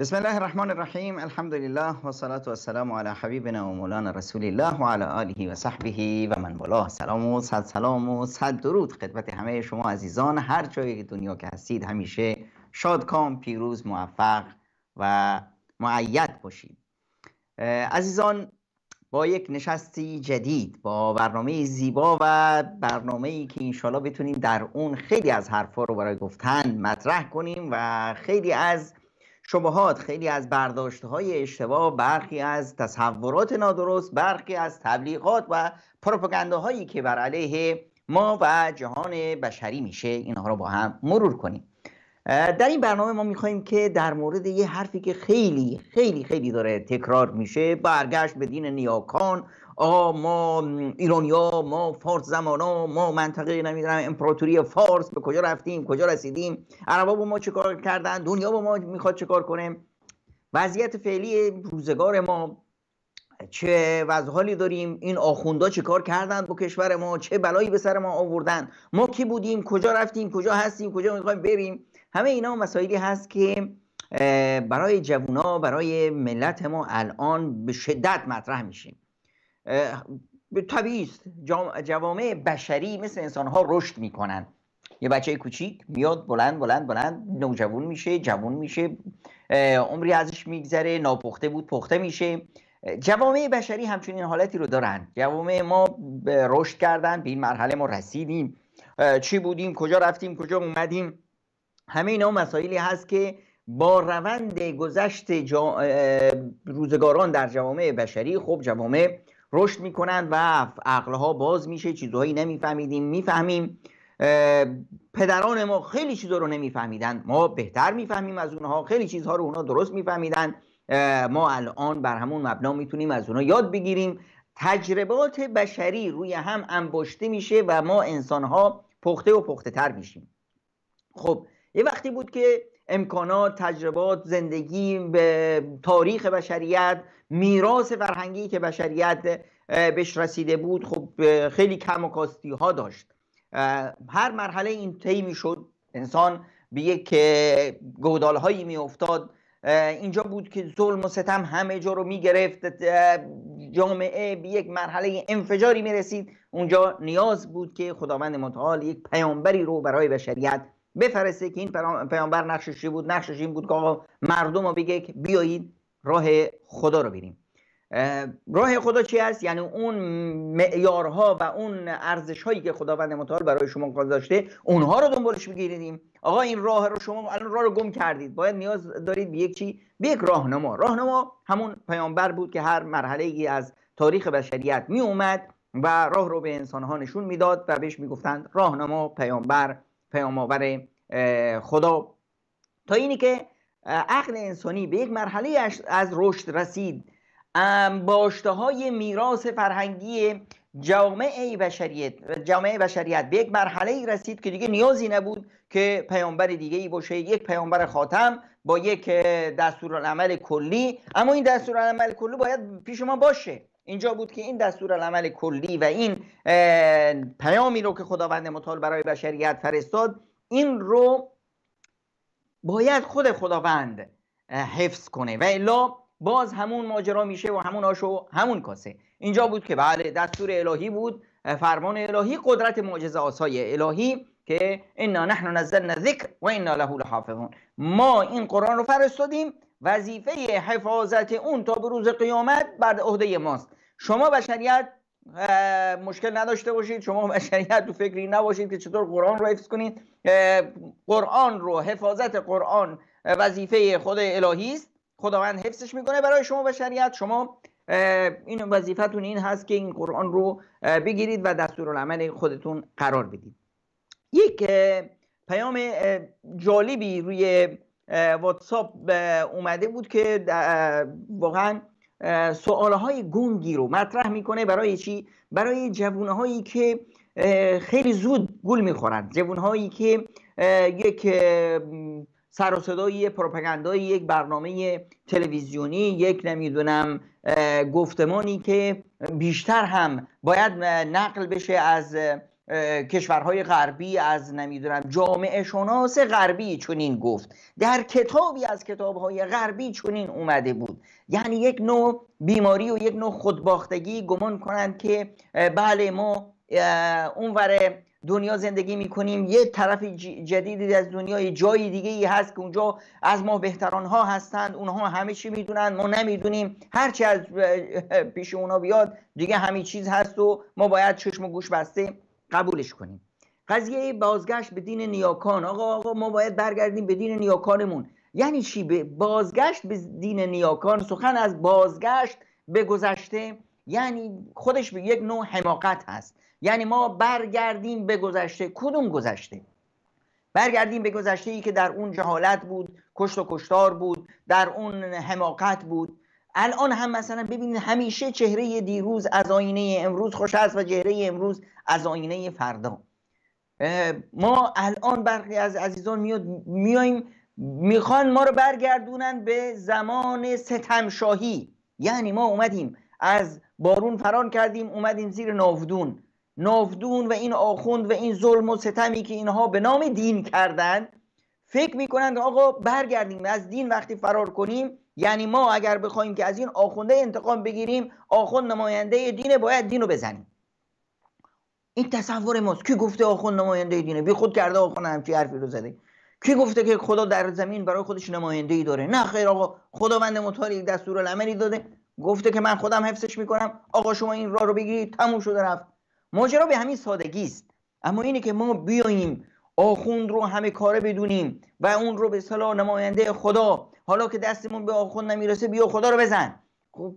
بسم الله الرحمن الرحیم الحمد لله و صلاة و السلام علی حبیبنا و مولانا رسول الله و علی آله و صحبه و من بلا سلام و صد سلام و صد درود خدمت همه شما عزیزان هر جای دنیا که هستید همیشه شادکام پیروز موفق و معید باشید عزیزان با یک نشستی جدید با برنامه زیبا و برنامه ای که انشالله بتونیم در اون خیلی از حرفا رو برای گفتن مطرح کنیم و خیلی از شبهات خیلی از برداشت های اشتباه برخی از تصورات نادرست برخی از تبلیغات و هایی که بر علیه ما و جهان بشری میشه اینها رو با هم مرور کنیم در این برنامه ما میخواییم که در مورد یه حرفی که خیلی خیلی خیلی داره تکرار میشه برگشت به دین نیاکان آقا ما ایرانیا ما فارس زمانا ما منطقه نمیدونم امپراتوری فارس به کجا رفتیم کجا رسیدیم عربا با ما چه کار کردن دنیا با ما میخواد کار کنه وضعیت فعلی روزگار ما چه وضعحالی داریم این آخوندا چه کار کردن با کشور ما چه بلایی به سر ما آوردن ما کی بودیم کجا رفتیم کجا هستیم کجا میخوایم بریم همه اینا مسائلی هست که برای جوونا برای ملت ما الان به شدت مطرح میشیم طبیعی است جوامع بشری مثل انسان ها رشد میکنن یه بچه کوچیک میاد بلند بلند بلند نوجوان میشه جوان میشه عمری ازش میگذره ناپخته بود پخته میشه جوامع بشری همچنین حالتی رو دارن جوامع ما رشد کردن به این مرحله ما رسیدیم چی بودیم کجا رفتیم کجا اومدیم همه اینا مسائلی هست که با روند گذشت روزگاران در جوامع بشری خب جوامع رشد میکنند و عقلها باز میشه چیزهایی نمیفهمیدیم میفهمیم پدران ما خیلی چیزها رو نمیفهمیدن ما بهتر میفهمیم از اونها خیلی چیزها رو اونا درست میفهمیدن ما الان بر همون مبنا میتونیم از اونها یاد بگیریم تجربات بشری روی هم انباشته میشه و ما انسانها پخته و پخته تر میشیم خب یه وقتی بود که امکانات تجربات زندگی به تاریخ بشریت میراث فرهنگی که بشریت بهش رسیده بود خب خیلی کم و کاستی ها داشت هر مرحله این طی شد انسان به یک گودال هایی میافتاد اینجا بود که ظلم و ستم همه جا رو می گرفت جامعه به یک مرحله انفجاری رسید اونجا نیاز بود که خداوند متعال یک پیامبری رو برای بشریت بفرسته که این پیامبر نقشش بود نقشش این بود که آقا مردم رو بگه بیایید راه خدا رو بریم راه خدا چی است یعنی اون معیارها و اون ارزش هایی که خداوند متعال برای شما گذاشته اونها رو دنبالش بگیریدیم آقا این راه رو شما الان راه رو گم کردید باید نیاز دارید به یک چی به یک راهنما راهنما همون پیامبر بود که هر مرحله ای از تاریخ بشریت می اومد و راه رو به ها نشون میداد و بهش میگفتند راهنما پیامبر پیام خدا تا اینی که عقل انسانی به یک مرحله از رشد رسید باشته های میراث فرهنگی جامعه بشریت جامعه بشریت به یک مرحله رسید که دیگه نیازی نبود که پیامبر دیگه ای باشه یک پیامبر خاتم با یک دستورالعمل کلی اما این دستورالعمل کلی باید پیش ما باشه اینجا بود که این دستور العمل کلی و این پیامی رو که خداوند متعال برای بشریت فرستاد این رو باید خود خداوند حفظ کنه و الا باز همون ماجرا میشه و همون آش و همون کاسه اینجا بود که بله دستور الهی بود فرمان الهی قدرت معجزه آسای الهی که انا نحن نزلنا ذکر و انا له لحافظون ما این قرآن رو فرستادیم وظیفه حفاظت اون تا به روز قیامت بر عهده ماست شما بشریت مشکل نداشته باشید شما بشریت تو فکری نباشید که چطور قرآن رو حفظ کنید قرآن رو حفاظت قرآن وظیفه خود الهی است خداوند حفظش میکنه برای شما بشریت شما این وظیفتون این هست که این قرآن رو بگیرید و دستور العمل خودتون قرار بدید یک پیام جالبی روی واتساپ اومده بود که واقعا های گنگی رو مطرح میکنه برای چی برای هایی که خیلی زود گول میخورند، هایی که یک سر و صدای یک برنامه تلویزیونی یک نمیدونم گفتمانی که بیشتر هم باید نقل بشه از کشورهای غربی از نمیدونم جامعه شناس غربی چنین گفت در کتابی از کتابهای غربی چنین اومده بود یعنی یک نوع بیماری و یک نوع خودباختگی گمان کنند که بله ما اونور دنیا زندگی میکنیم یه طرف جدیدی از دنیا جای دیگه ای هست که اونجا از ما بهتران ها هستند اونها همه چی میدونن ما نمیدونیم هرچی از پیش اونا بیاد دیگه همه چیز هست و ما باید چشم و گوش بسته قبولش کنیم قضیه بازگشت به دین نیاکان آقا آقا ما باید برگردیم به دین نیاکانمون یعنی چی به بازگشت به دین نیاکان سخن از بازگشت به گذشته یعنی خودش به یک نوع حماقت هست یعنی ما برگردیم به گذشته کدوم گذشته برگردیم به گذشته ای که در اون جهالت بود کشت و کشتار بود در اون حماقت بود الان هم مثلا ببینید همیشه چهره دیروز از آینه امروز خوش است و چهره امروز از آینه فردا ما الان برخی از عزیزان میاد میایم میخوان ما رو برگردونن به زمان شاهی یعنی ما اومدیم از بارون فران کردیم اومدیم زیر نافدون نافدون و این آخوند و این ظلم و ستمی که اینها به نام دین کردند فکر میکنند آقا برگردیم از دین وقتی فرار کنیم یعنی ما اگر بخوایم که از این آخونده انتقام بگیریم آخوند نماینده دینه باید دین رو بزنیم این تصور ماست کی گفته آخوند نماینده دینه بی خود کرده آخوند همچی حرفی رو زده کی گفته که خدا در زمین برای خودش نماینده ای داره نه خیر آقا خداوند متعال دستورالعملی داده گفته که من خودم حفظش میکنم آقا شما این راه رو بگیرید تموم شده رفت ماجرا به همین سادگی است اما اینه که ما بیاییم آخوند رو همه کاره بدونیم و اون رو به صلاح نماینده خدا حالا که دستمون به آخوند نمیرسه بیا خدا رو بزن خب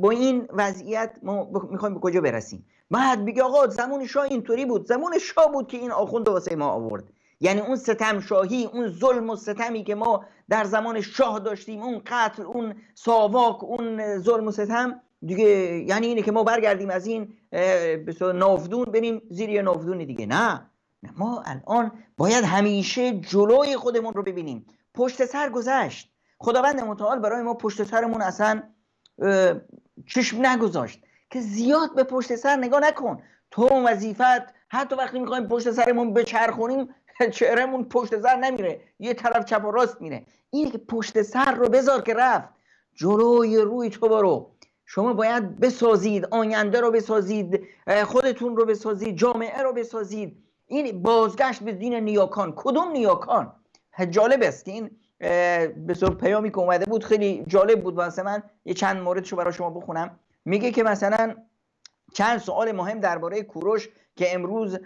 با این وضعیت ما میخوایم به کجا برسیم بعد بگه آقا زمان شاه اینطوری بود زمان شاه بود که این آخوند واسه ما آورد یعنی اون ستم شاهی اون ظلم و ستمی که ما در زمان شاه داشتیم اون قتل اون ساواک اون ظلم و ستم دیگه یعنی اینه که ما برگردیم از این نافدون بریم زیر یه نافدون دیگه نه ما الان باید همیشه جلوی خودمون رو ببینیم پشت سر گذشت خداوند متعال برای ما پشت سرمون اصلا چشم نگذاشت که زیاد به پشت سر نگاه نکن تو وظیفت حتی وقتی میخوایم پشت سرمون بچرخونیم چهرهمون پشت سر نمیره یه طرف چپ و راست میره این که پشت سر رو بذار که رفت جلوی روی تو برو شما باید بسازید آینده رو بسازید خودتون رو بسازید جامعه رو بسازید این بازگشت به دین نیاکان کدوم نیاکان جالب است این به صورت پیامی که اومده بود خیلی جالب بود واسه من یه چند موردشو برای شما بخونم میگه که مثلا چند سوال مهم درباره کوروش که امروز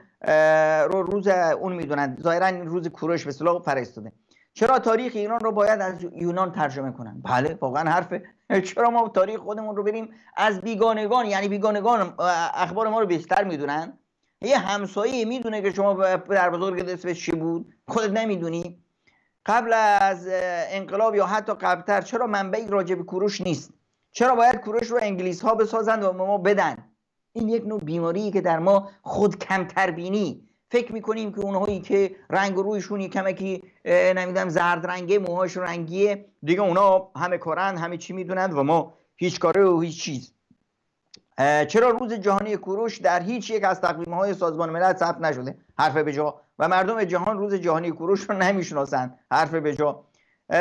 رو روز اون میدونن ظاهرا روز کوروش به اصطلاح فرستاده چرا تاریخ ایران رو باید از یونان ترجمه کنن بله واقعا حرف چرا ما تاریخ خودمون رو بریم از بیگانگان یعنی بیگانگان اخبار ما رو بیشتر میدونن یه همسایه میدونه که شما در بزرگ اسمش چی بود خودت نمیدونی قبل از انقلاب یا حتی قبلتر چرا منبعی راجع به کوروش نیست چرا باید کوروش رو انگلیس ها بسازند و ما بدن این یک نوع بیماری که در ما خود کمتر بینی فکر میکنیم که اونهایی که رنگ رویشون یه کمکی نمیدونم زرد رنگه موهاش رنگیه دیگه اونا همه کارند همه چی میدونند و ما هیچ کاره و هیچ چیز چرا روز جهانی کوروش در هیچ یک از تقویم های سازمان ملل ثبت نشده حرف به جا و مردم جهان روز جهانی کوروش رو نمیشناسند حرف به جا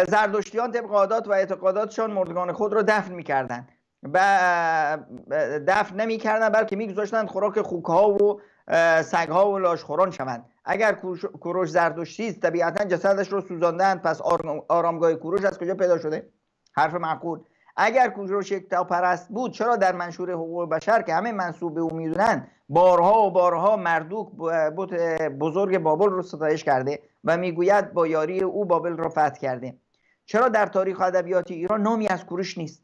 زردشتیان طبق عادات و اعتقاداتشان مردگان خود را دفن میکردند و دفن نمیکردند بلکه میگذاشتند خوراک خوکها و سگها ها و خوران شوند اگر کوروش زردشتی است طبیعتا جسدش رو سوزاندند پس آرامگاه کوروش از کجا پیدا شده حرف معقول اگر کوروش یک پرست بود چرا در منشور حقوق بشر که همه منصوب به او میدونن بارها و بارها مردوک بود بزرگ بابل رو ستایش کرده و میگوید با یاری او بابل را فتح کرده چرا در تاریخ ادبیات ایران نامی از کوروش نیست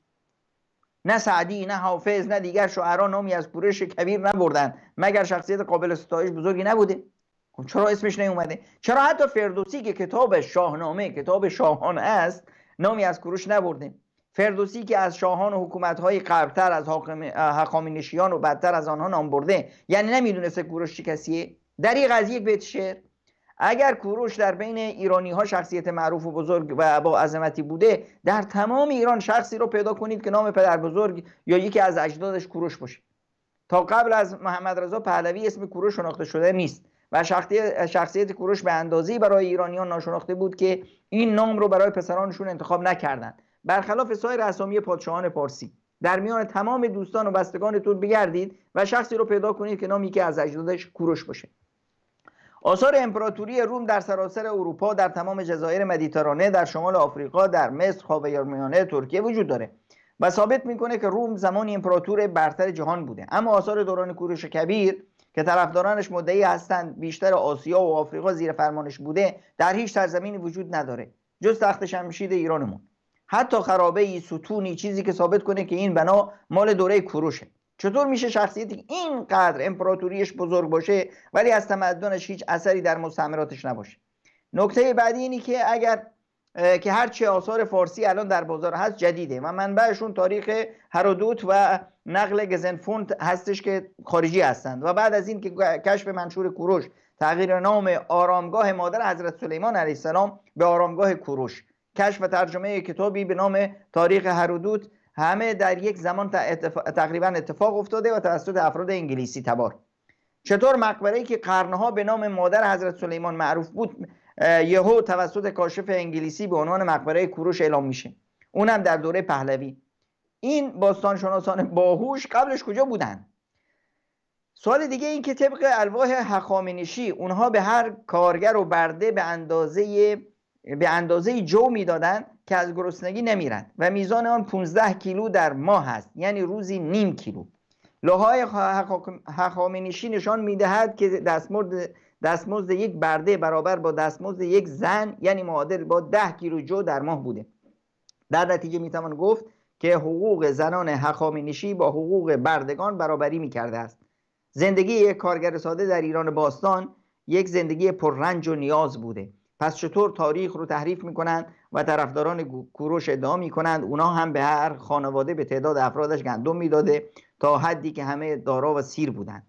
نه سعدی نه حافظ نه دیگر شعرا نامی از کوروش کبیر نبردن مگر شخصیت قابل ستایش بزرگی نبوده خب چرا اسمش نیومده چرا حتی فردوسی که کتاب شاهنامه کتاب شاهان است نامی از کوروش نبرده فردوسی که از شاهان و حکومت‌های قبلتر از حقامینشیان و بدتر از آنها نام برده یعنی نمیدونسته کوروش چه کسیه در این قضیه یک بیت شعر اگر کوروش در بین ایرانی ها شخصیت معروف و بزرگ و با عظمتی بوده در تمام ایران شخصی رو پیدا کنید که نام پدر بزرگ یا یکی از اجدادش کوروش باشه تا قبل از محمد رضا پهلوی اسم کوروش شناخته شده نیست و شخصیت کوروش به اندازی برای ایرانیان ناشناخته بود که این نام رو برای پسرانشون انتخاب نکردند برخلاف سایر اسامی پادشاهان پارسی در میان تمام دوستان و بستگان بستگانتون بگردید و شخصی رو پیدا کنید که نامی که از اجدادش کوروش باشه آثار امپراتوری روم در سراسر اروپا در تمام جزایر مدیترانه در شمال آفریقا در مصر خاورمیانه ترکیه وجود داره و ثابت میکنه که روم زمانی امپراتور برتر جهان بوده اما آثار دوران کوروش کبیر که طرفدارانش مدعی هستند بیشتر آسیا و آفریقا زیر فرمانش بوده در هیچ سرزمینی وجود نداره جز تخت شمشید ایرانمون حتی خرابه ای ستونی چیزی که ثابت کنه که این بنا مال دوره کوروشه چطور میشه شخصیتی که اینقدر امپراتوریش بزرگ باشه ولی از تمدنش هیچ اثری در مستعمراتش نباشه نکته بعدی اینی که اگر که هرچه آثار فارسی الان در بازار هست جدیده و منبعشون تاریخ هرودوت و نقل گزنفونت هستش که خارجی هستند و بعد از این که کشف منشور کوروش تغییر نام آرامگاه مادر حضرت سلیمان علیه السلام به آرامگاه کوروش کشف و ترجمه کتابی به نام تاریخ هرودوت همه در یک زمان تقریبا اتفاق افتاده و توسط افراد انگلیسی تبار چطور مقبره‌ای که قرنها به نام مادر حضرت سلیمان معروف بود یهو توسط کاشف انگلیسی به عنوان مقبره کوروش اعلام میشه اونم در دوره پهلوی این باستانشناسان باهوش قبلش کجا بودن سوال دیگه این که طبق الواح هخامنشی اونها به هر کارگر و برده به اندازه یعنی به اندازه جو میدادند که از گرسنگی نمیرند و میزان آن 15 کیلو در ماه است یعنی روزی نیم کیلو لوهای هخامنشی نشان میدهد که دستمزد دستمزد یک برده برابر با دستمزد یک زن یعنی معادل با 10 کیلو جو در ماه بوده در نتیجه میتوان گفت که حقوق زنان هخامنشی با حقوق بردگان برابری میکرده است زندگی یک کارگر ساده در ایران باستان یک زندگی پررنج و نیاز بوده پس چطور تاریخ رو تحریف میکنند و طرفداران کوروش ادعا میکنند اونا هم به هر خانواده به تعداد افرادش گندم میداده تا حدی که همه دارا و سیر بودند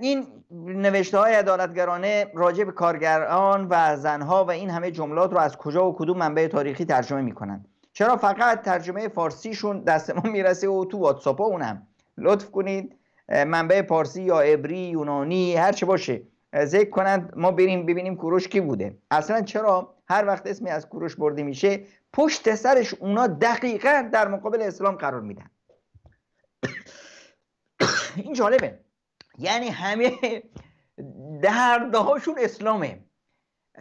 این نوشته های عدالتگرانه راجع به کارگران و زنها و این همه جملات رو از کجا و کدوم منبع تاریخی ترجمه میکنند چرا فقط ترجمه فارسیشون دست ما میرسه و تو واتساپا اونم لطف کنید منبع پارسی یا عبری یونانی هر چه باشه ذکر کنند ما بریم ببینیم کوروش کی بوده اصلا چرا هر وقت اسمی از کوروش برده میشه پشت سرش اونا دقیقا در مقابل اسلام قرار میدن این جالبه یعنی همه دردهاشون اسلامه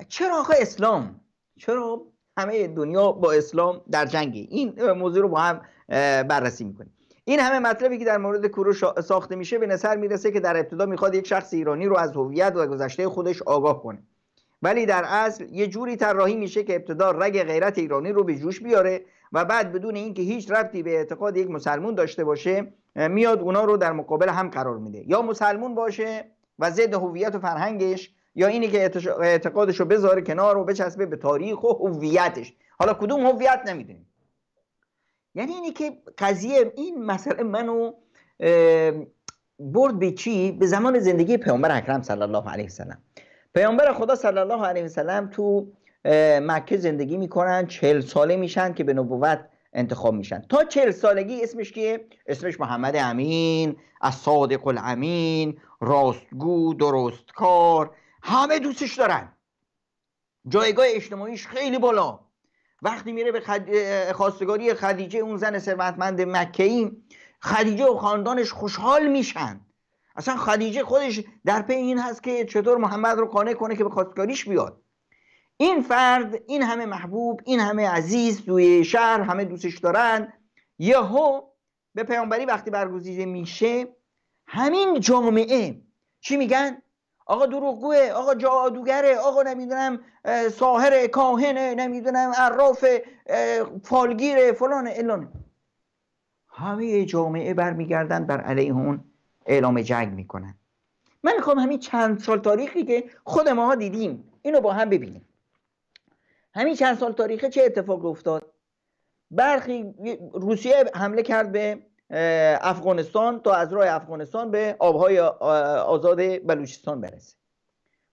چرا آقا اسلام چرا همه دنیا با اسلام در جنگه این موضوع رو با هم بررسی میکنیم این همه مطلبی که در مورد کوروش ساخته میشه به نظر میرسه که در ابتدا میخواد یک شخص ایرانی رو از هویت و گذشته خودش آگاه کنه ولی در اصل یه جوری طراحی میشه که ابتدا رگ غیرت ایرانی رو به جوش بیاره و بعد بدون اینکه هیچ ربطی به اعتقاد یک مسلمون داشته باشه میاد اونا رو در مقابل هم قرار میده یا مسلمون باشه و ضد هویت و فرهنگش یا اینی که اعتقادش رو بذاره کنار و بچسبه به تاریخ و هویتش حالا کدوم هویت نمیدونیم یعنی اینی که قضیه این مسئله منو برد به چی به زمان زندگی پیامبر اکرم صلی الله علیه وسلم پیامبر خدا صلی الله علیه وسلم تو مکه زندگی میکنن چهل ساله میشن که به نبوت انتخاب میشن تا چهل سالگی اسمش که اسمش محمد امین از صادق الامین راستگو درستکار همه دوستش دارن جایگاه اجتماعیش خیلی بالا وقتی میره به خد... خواستگاری خدیجه اون زن ثروتمند ای خدیجه و خاندانش خوشحال میشن اصلا خدیجه خودش در پی این هست که چطور محمد رو قانع کنه که به خواستگاریش بیاد این فرد این همه محبوب این همه عزیز توی شهر همه دوستش دارن یهو به پیامبری وقتی برگزیده میشه همین جامعه چی میگن آقا دروغگوه آقا جادوگره آقا نمیدونم ساهر کاهنه نمیدونم عراف فالگیره فلان الان همه جامعه برمیگردن بر علیه اون اعلام جنگ میکنن من میخوام همین چند سال تاریخی که خود ماها دیدیم اینو با هم ببینیم همین چند سال تاریخه چه اتفاق افتاد برخی روسیه حمله کرد به افغانستان تا از راه افغانستان به آبهای آزاد بلوچستان برسه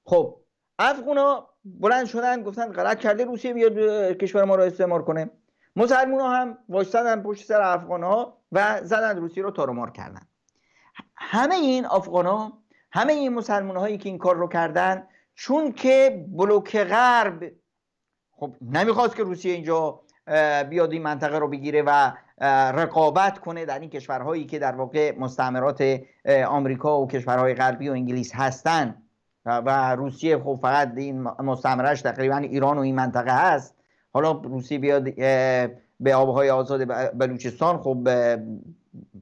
خب افغان ها بلند شدن گفتن غلط کرده روسیه بیاد کشور ما را استعمار کنه مسلمان ها هم واشتدن پشت سر افغان ها و زدن روسیه رو تارمار کردن همه این افغان ها همه این مسلمان هایی که این کار رو کردن چون که بلوک غرب خب نمیخواست که روسیه اینجا بیاد این منطقه رو بگیره و رقابت کنه در این کشورهایی که در واقع مستعمرات آمریکا و کشورهای غربی و انگلیس هستند و روسیه خب فقط این مستعمرش تقریبا ایران و این منطقه هست حالا روسیه بیاد به آبهای آزاد بلوچستان خب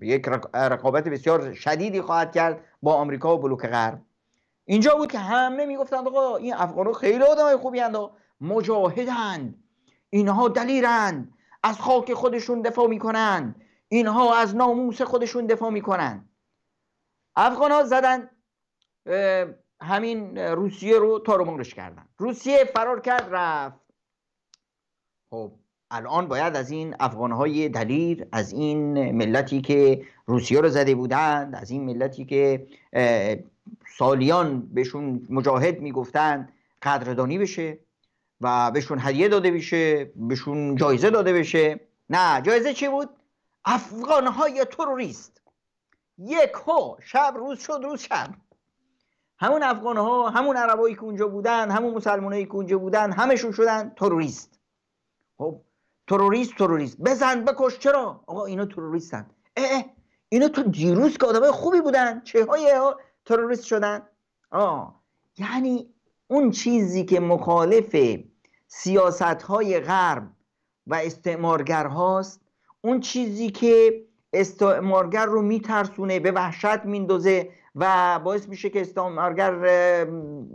یک رقابت بسیار شدیدی خواهد کرد با آمریکا و بلوک غرب اینجا بود که همه میگفتند آقا این افغان‌ها خیلی آدمای خوبی هند مجاهدند اینها دلیرند از خاک خودشون دفاع میکنن اینها از ناموس خودشون دفاع میکنن. افغان ها زدن همین روسیه رو تارومونش کردن روسیه فرار کرد رفت خب الان باید از این افغان های دلیر از این ملتی که روسیه رو زده بودند از این ملتی که سالیان بهشون مجاهد میگفتند قدردانی بشه و بهشون هدیه داده بشه بهشون جایزه داده بشه نه جایزه چی بود افغان های تروریست یک هو شب روز شد روز شب همون افغان ها همون عربایی که اونجا بودن همون مسلمانایی که اونجا بودن همشون شدن تروریست خب تروریست تروریست بزن بکش چرا آقا اینا تروریستن اه, اه اینا تو دیروز که آدمای خوبی بودن چه های تروریست شدن آه یعنی اون چیزی که مخالف سیاست های غرب و استعمارگر هاست اون چیزی که استعمارگر رو میترسونه به وحشت میندازه و باعث میشه که استعمارگر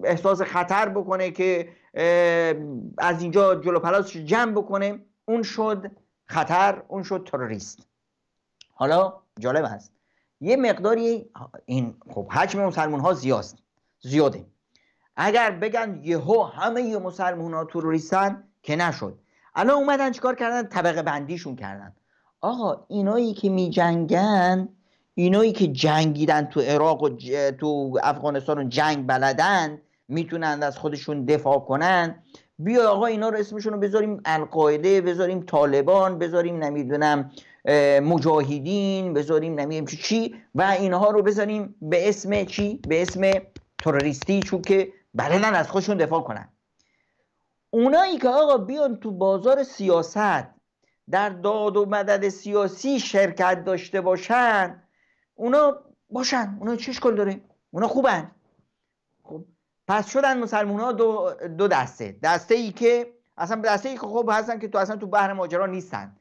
احساس خطر بکنه که از اینجا جلو پلاسش جمع بکنه اون شد خطر اون شد تروریست حالا جالب است یه مقداری این خب حجم مسلمان ها زیاست زیاده اگر بگن یهو همه مسلمان ها توریستن که نشد الان اومدن چیکار کردن طبقه بندیشون کردن آقا اینایی که می جنگن اینایی که جنگیدن تو عراق و تو افغانستان و جنگ بلدن میتونن از خودشون دفاع کنن بیا آقا اینا رو اسمشون رو بذاریم القاعده بذاریم طالبان بذاریم نمیدونم مجاهدین بذاریم نمیدونم چی و اینها رو بذاریم به اسم چی به اسم تروریستی چون که نه از خودشون دفاع کنن اونایی که آقا بیان تو بازار سیاست در داد و مدد سیاسی شرکت داشته باشن اونا باشن اونا چه اشکال داره اونا خوبن خب پس شدن مسلمان ها دو, دو دسته دسته ای که اصلا دسته ای که خوب هستن که تو اصلا تو بحر ماجرا نیستن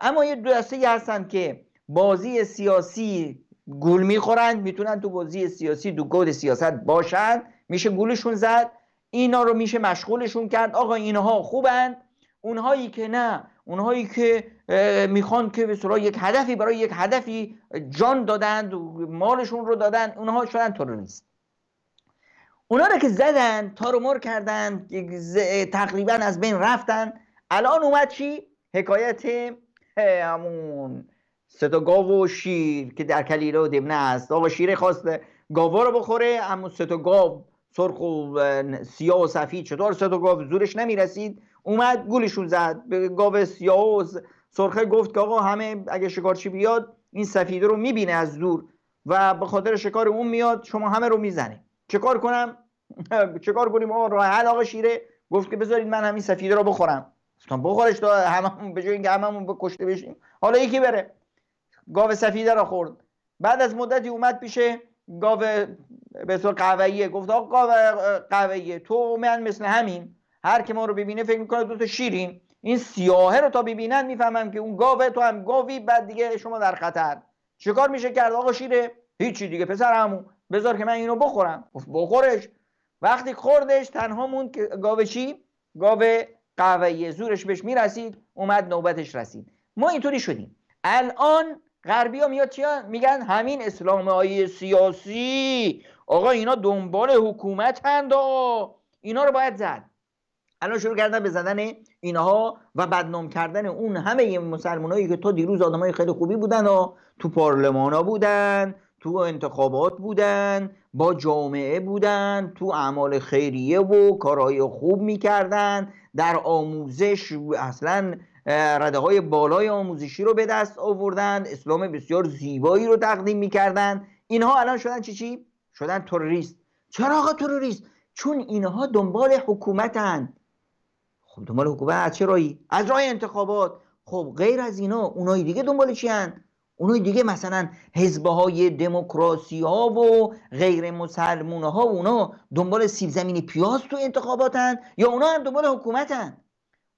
اما یه دو دسته ای هستن که بازی سیاسی گول میخورن میتونن تو بازی سیاسی دو گود سیاست باشن میشه گولشون زد اینا رو میشه مشغولشون کرد آقا اینها خوبند اونهایی که نه اونهایی که میخوان که به صورت یک هدفی برای یک هدفی جان دادند مالشون رو دادن اونها شدن تروریست اونا رو که زدن تارومار مر کردن تقریبا از بین رفتن الان اومد چی؟ حکایت همون ستا گاو و شیر که در کلیله و دبنه است آقا شیر خواست گاوا رو بخوره اما ستا گاو سرخ و سیاه و سفید چطور سه تا گاو زورش نمیرسید اومد گولشون زد به گاو سیاه و سرخه گفت که آقا همه اگه شکارچی بیاد این سفیده رو میبینه از دور و به خاطر شکار اون میاد شما همه رو میزنه چکار کنم چکار کنیم آقا راه حل آقا شیره گفت که بذارید من همین سفیده رو بخورم گفتم بخورش تا هممون به جای اینکه هممون بکشته بشیم حالا یکی بره گاو سفیده رو خورد بعد از مدتی اومد پیش گاو به طور گفت آقا قهوه‌ایه تو من مثل همین هر که ما رو ببینه فکر میکنه دو تا شیریم این سیاهه رو تا ببینن میفهمم که اون گاوه تو هم گاوی بعد دیگه شما در خطر چیکار میشه کرد آقا شیره هیچی دیگه پسر همون بذار که من اینو بخورم گفت بخورش وقتی خوردش تنها موند که گاوه چی گاوه قویه زورش بهش میرسید اومد نوبتش رسید ما اینطوری شدیم الان غربی ها میاد چیا میگن همین اسلام های سیاسی آقا اینا دنبال حکومت هند اینا رو باید زد الان شروع کردن به زدن اینها و بدنام کردن اون همه مسلمانایی که تا دیروز آدمای خیلی خوبی بودن و تو ها بودن تو انتخابات بودن با جامعه بودن تو اعمال خیریه و کارهای خوب میکردن در آموزش اصلا رده های بالای آموزشی رو به دست آوردن اسلام بسیار زیبایی رو تقدیم میکردن اینها الان شدن چی چی؟ شدن تروریست چرا آقا تروریست چون اینها دنبال حکومتن خب دنبال حکومت از چه رایی از راه انتخابات خب غیر از اینا اونای دیگه دنبال چی هن؟ اونای دیگه مثلا حزبه های دموکراسی ها و غیر مسلمون ها و اونا دنبال سیب زمینی پیاز تو انتخاباتن یا اونا هم دنبال حکومتن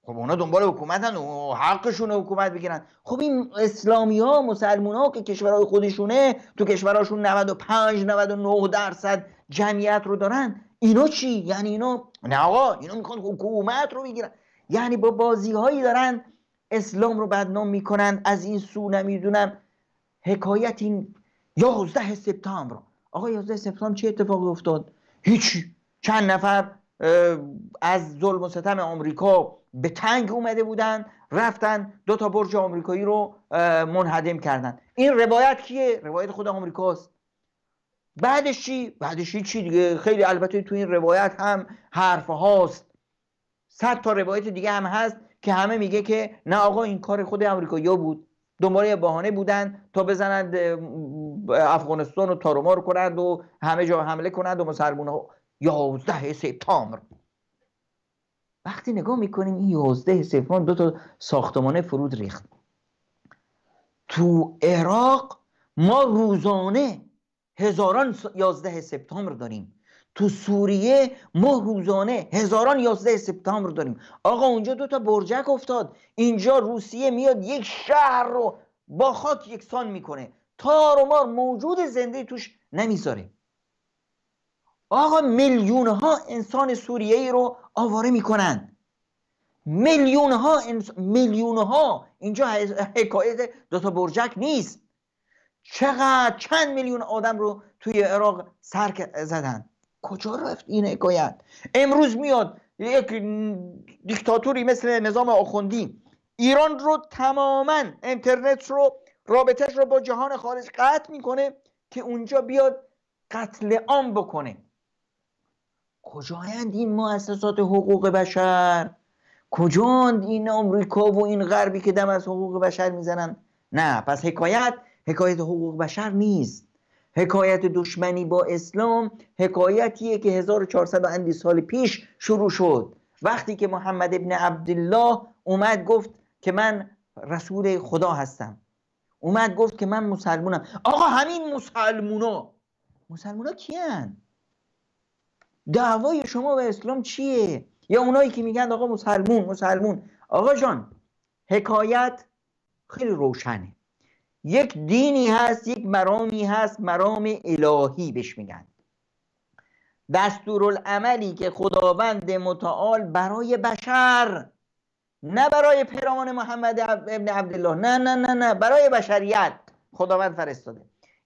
خب اونا دنبال حکومتن و حقشون حکومت بگیرن خب این اسلامی ها مسلمون ها که کشورهای خودشونه تو کشورهاشون 95 99 درصد جمعیت رو دارن اینا چی یعنی اینا نه آقا اینا میخوان حکومت رو بگیرن یعنی با بازی هایی دارن اسلام رو بدنام میکنن از این سو نمیدونم حکایت این 11 سپتامبر آقا 11 سپتامبر چه اتفاقی افتاد هیچ چند نفر از ظلم و ستم آمریکا به تنگ اومده بودن رفتن دو تا برج آمریکایی رو منهدم کردن این روایت کیه روایت خود آمریکاست بعدش چی بعدش چی دیگه خیلی البته تو این روایت هم حرف هاست صد تا روایت دیگه هم هست که همه میگه که نه آقا این کار خود یا بود دنباله بهانه بودن تا بزنند افغانستان رو تارومار کنند و همه جا حمله کنند و مسلمان ها یازده سپتامبر وقتی نگاه میکنیم این یازده سپتامبر دو تا ساختمانه فرود ریخت تو عراق ما روزانه هزاران یازده سپتامبر داریم تو سوریه ما روزانه هزاران یازده سپتامبر داریم آقا اونجا دو تا برجک افتاد اینجا روسیه میاد یک شهر رو با خاک یکسان میکنه تار و مار موجود زنده توش نمیذاره آقا میلیون ها انسان سوریه ای رو آواره میکنن میلیون ها انس... میلیون ها اینجا حکایت تا برجک نیست چقدر چند میلیون آدم رو توی عراق سرک زدن کجا رفت این حکایت امروز میاد یک دیکتاتوری مثل نظام آخوندی ایران رو تماما اینترنت رو رابطش رو با جهان خارج قطع میکنه که اونجا بیاد قتل عام بکنه کجایند این مؤسسات حقوق بشر کجاند این آمریکا و این غربی که دم از حقوق بشر میزنن نه پس حکایت حکایت حقوق بشر نیست حکایت دشمنی با اسلام حکایتیه که 1400 سال پیش شروع شد وقتی که محمد ابن عبدالله اومد گفت که من رسول خدا هستم اومد گفت که من مسلمونم آقا همین مسلمونا مسلمونا کیان دعوای شما و اسلام چیه یا اونایی که میگن آقا مسلمون مسلمون آقا جان حکایت خیلی روشنه یک دینی هست یک مرامی هست مرام الهی بهش میگن دستورالعملی که خداوند متعال برای بشر نه برای پیروان محمد ابن عبدالله نه نه نه نه برای بشریت خداوند فرستاده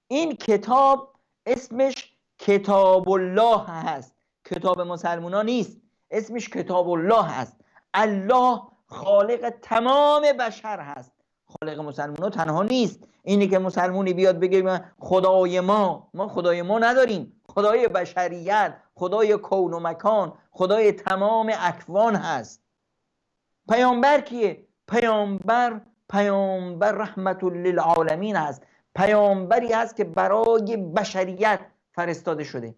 این کتاب اسمش کتاب الله هست کتاب مسلمونا نیست اسمش کتاب الله هست الله خالق تمام بشر هست خالق مسلمان تنها نیست اینی که مسلمونی بیاد بگه خدای ما ما خدای ما نداریم خدای بشریت خدای کون و مکان خدای تمام اکوان هست پیامبر کیه پیامبر پیامبر رحمت للعالمین هست پیامبری هست که برای بشریت فرستاده شده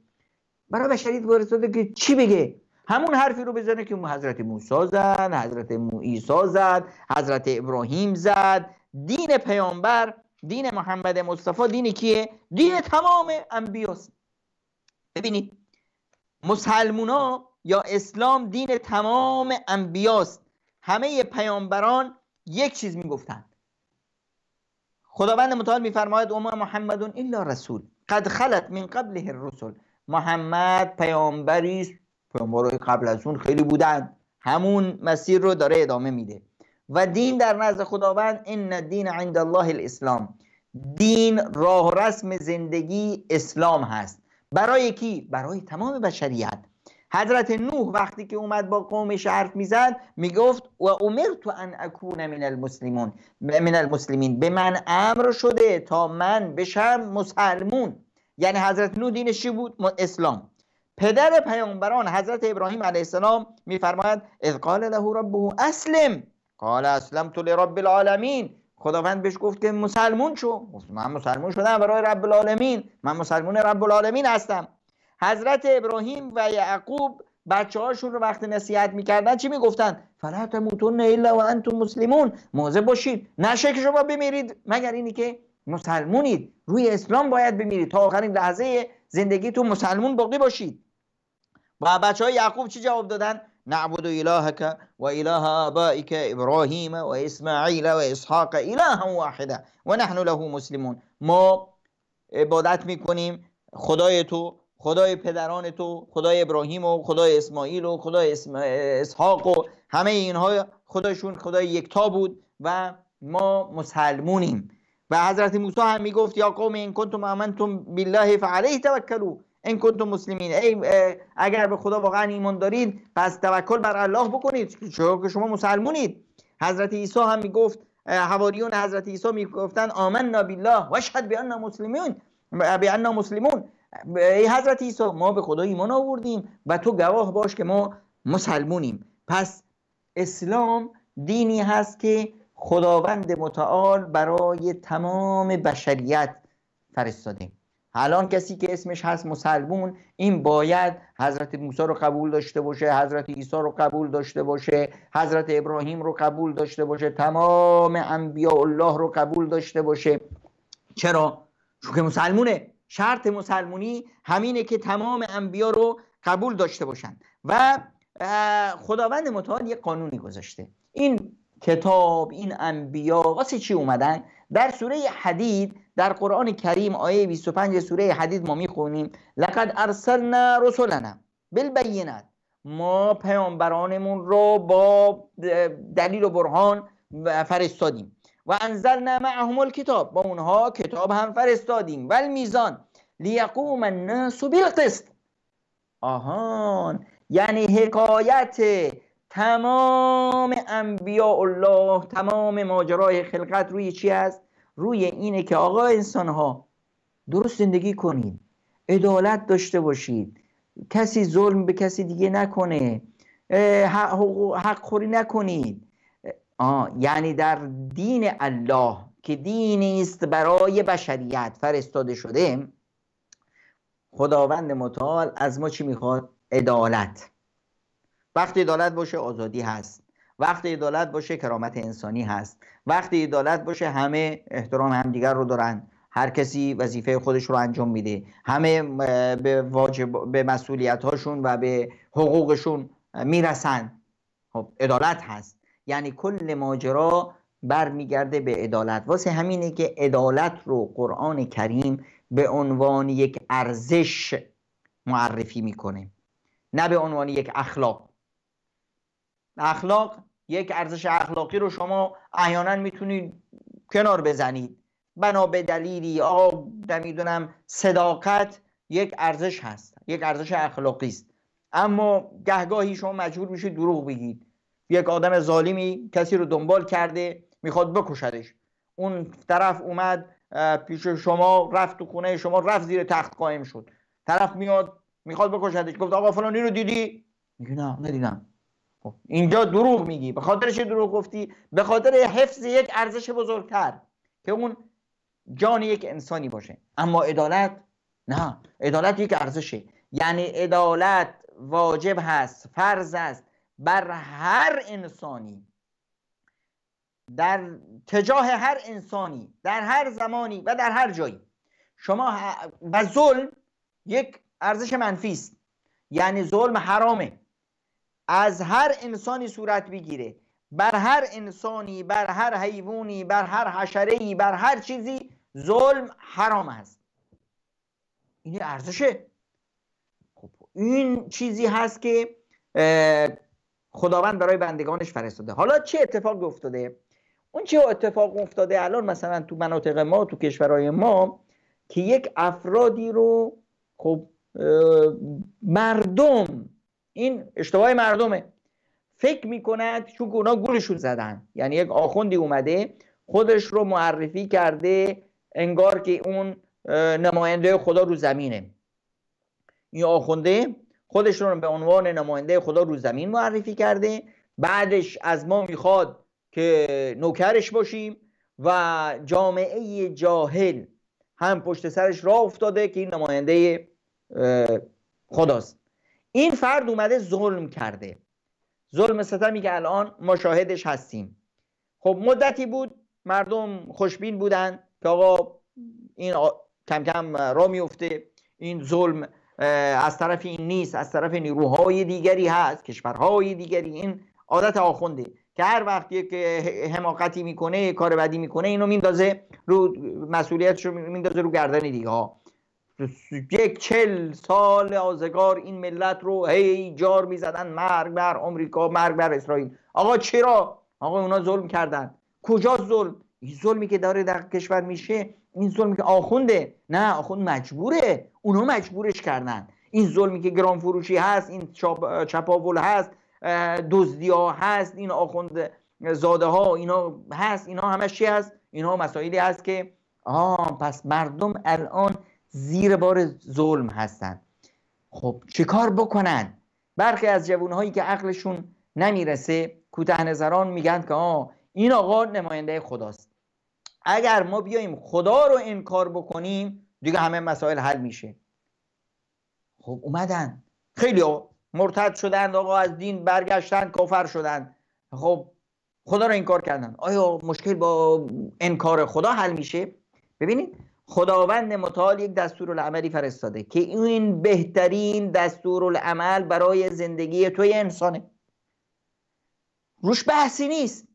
برای بشریت وارد شده که چی بگه همون حرفی رو بزنه که حضرت موسی زد حضرت عیسی زد حضرت ابراهیم زد دین پیامبر دین محمد مصطفی دین کیه دین تمام انبیاست ببینید مسلمونا یا اسلام دین تمام انبیاست همه پیامبران یک چیز میگفتند خداوند متعال میفرماید اما محمد الا رسول قد خلت من قبله الرسل محمد پیامبری است قبل از اون خیلی بودند همون مسیر رو داره ادامه میده و دین در نزد خداوند ان دین عند الله الاسلام دین راه رسم زندگی اسلام هست برای کی برای تمام بشریت حضرت نوح وقتی که اومد با قومش حرف میزد میگفت و امرت ان اکون من المسلمون من المسلمین به من امر شده تا من بشم مسلمون یعنی حضرت نو دینش چی بود اسلام پدر پیامبران حضرت ابراهیم علیه السلام میفرماید اذ قال له ربه اسلم قال اسلمت لرب العالمین خداوند بهش گفت که مسلمون شو من مسلمون شدم برای رب العالمین من مسلمون رب العالمین هستم حضرت ابراهیم و یعقوب بچه هاشون رو وقتی نصیحت میکردن چی میگفتن فلا تموتن الا و انتم مسلمون موضع باشید نشه که شما بمیرید مگر اینی که مسلمونید روی اسلام باید بمیرید تا آخرین لحظه زندگی تو مسلمون باقی باشید و بچه های یعقوب چی جواب دادن نعبد الهک و اله آبائک ابراهیم و اسماعیل و اسحاق اله واحده و نحن له مسلمون ما عبادت میکنیم خدای تو خدای پدران تو خدای ابراهیم و خدای اسماعیل و خدای اسحاق و همه اینها خدایشون خدای یکتا بود و ما مسلمونیم و حضرت موسی هم میگفت یا قوم این کنتم امنتم بالله فعلیه توکلو این کنتم مسلمین ای اگر به خدا واقعا ایمان دارید پس توکل بر الله بکنید چرا که شما مسلمونید حضرت عیسی هم میگفت حواریون حضرت عیسی میگفتن آمنا بالله واشهد بأننا مسلمون بأننا مسلمون ای حضرت عیسی ما به خدا ایمان آوردیم و تو گواه باش که ما مسلمونیم پس اسلام دینی هست که خداوند متعال برای تمام بشریت فرستاده الان کسی که اسمش هست مسلمون این باید حضرت موسی رو قبول داشته باشه حضرت عیسی رو قبول داشته باشه حضرت ابراهیم رو قبول داشته باشه تمام انبیاء الله رو قبول داشته باشه چرا چون که مسلمونه شرط مسلمونی همینه که تمام انبیا رو قبول داشته باشن و خداوند متعال یک قانونی گذاشته این کتاب این انبیا واسه چی اومدن در سوره حدید در قرآن کریم آیه 25 سوره حدید ما میخونیم لقد ارسلنا رسلنا بالبینات ما پیامبرانمون رو با دلیل و برهان فرستادیم و انزلنا معهم الکتاب با اونها کتاب هم فرستادیم و میزان لیقوم الناس بالقسط آهان یعنی حکایت تمام انبیاء الله تمام ماجرای خلقت روی چی است روی اینه که آقا انسان ها درست زندگی کنید عدالت داشته باشید کسی ظلم به کسی دیگه نکنه حق خوری نکنید آه یعنی در دین الله که دینی است برای بشریت فرستاده شده خداوند متعال از ما چی میخواد عدالت وقتی عدالت باشه آزادی هست وقتی عدالت باشه کرامت انسانی هست وقتی عدالت باشه همه احترام همدیگر رو دارن هر کسی وظیفه خودش رو انجام میده همه به واجب به مسئولیت هاشون و به حقوقشون میرسن خب عدالت هست یعنی کل ماجرا برمیگرده به عدالت واسه همینه که عدالت رو قرآن کریم به عنوان یک ارزش معرفی میکنه نه به عنوان یک اخلاق اخلاق یک ارزش اخلاقی رو شما احیانا میتونید کنار بزنید بنا به دلیلی آب نمیدونم صداقت یک ارزش هست یک ارزش اخلاقی است اما گهگاهی شما مجبور میشید دروغ بگید یک آدم ظالمی کسی رو دنبال کرده میخواد بکشدش اون طرف اومد پیش شما رفت تو خونه شما رفت زیر تخت قائم شد طرف میاد میخواد بکشدش گفت آقا فلانی رو دیدی میگه نه ندیدم خب، اینجا دروغ میگی به خاطر چه دروغ گفتی به خاطر حفظ یک ارزش بزرگتر که اون جان یک انسانی باشه اما عدالت نه عدالت یک ارزشه یعنی عدالت واجب هست فرض است بر هر انسانی در تجاه هر انسانی در هر زمانی و در هر جایی شما و ظلم یک ارزش منفی است یعنی ظلم حرامه از هر انسانی صورت بگیره بر هر انسانی بر هر حیوانی بر هر حشره ای، بر هر چیزی ظلم حرام است این ارزشه خب این چیزی هست که خداوند برای بندگانش فرستاده حالا چه اتفاق افتاده اون چه اتفاق افتاده الان مثلا تو مناطق ما تو کشورهای ما که یک افرادی رو خب مردم این اشتباه مردمه فکر میکند چون اونا گولشون زدن یعنی یک آخوندی اومده خودش رو معرفی کرده انگار که اون نماینده خدا رو زمینه این آخونده خودش رو به عنوان نماینده خدا رو زمین معرفی کرده بعدش از ما میخواد که نوکرش باشیم و جامعه جاهل هم پشت سرش راه افتاده که این نماینده خداست این فرد اومده ظلم کرده ظلم ستمی که الان ما هستیم خب مدتی بود مردم خوشبین بودن که آقا این کم کم را میفته این ظلم از طرف این نیست از طرف نیروهای دیگری هست کشورهای دیگری این عادت آخونده که هر وقت که حماقتی میکنه کار بدی میکنه اینو میندازه رو مسئولیتش رو میندازه رو گردن دیگه ها یک چل سال آزگار این ملت رو هی جار میزدن مرگ بر آمریکا مرگ بر اسرائیل آقا چرا آقا اونا ظلم کردن کجا ظلم این ظلمی که داره در کشور میشه این ظلمی که آخونده نه آخوند مجبوره اونا مجبورش کردن این ظلمی که گران فروشی هست این چپاول هست دزدی هست این آخوند زاده ها اینا هست اینا همش چی هست اینا مسائلی هست که آه پس مردم الان زیر بار ظلم هستن خب کار بکنن برخی از جوانهایی که عقلشون نمیرسه کوته نظران میگن که آه این آقا نماینده خداست اگر ما بیایم خدا رو انکار بکنیم دیگه همه مسائل حل میشه خب اومدن خیلی مرتد شدن آقا از دین برگشتن کافر شدند خب خدا رو انکار کردن آیا مشکل با انکار خدا حل میشه ببینید خداوند متعال یک العملی فرستاده که این بهترین العمل برای زندگی توی انسانه روش بحثی نیست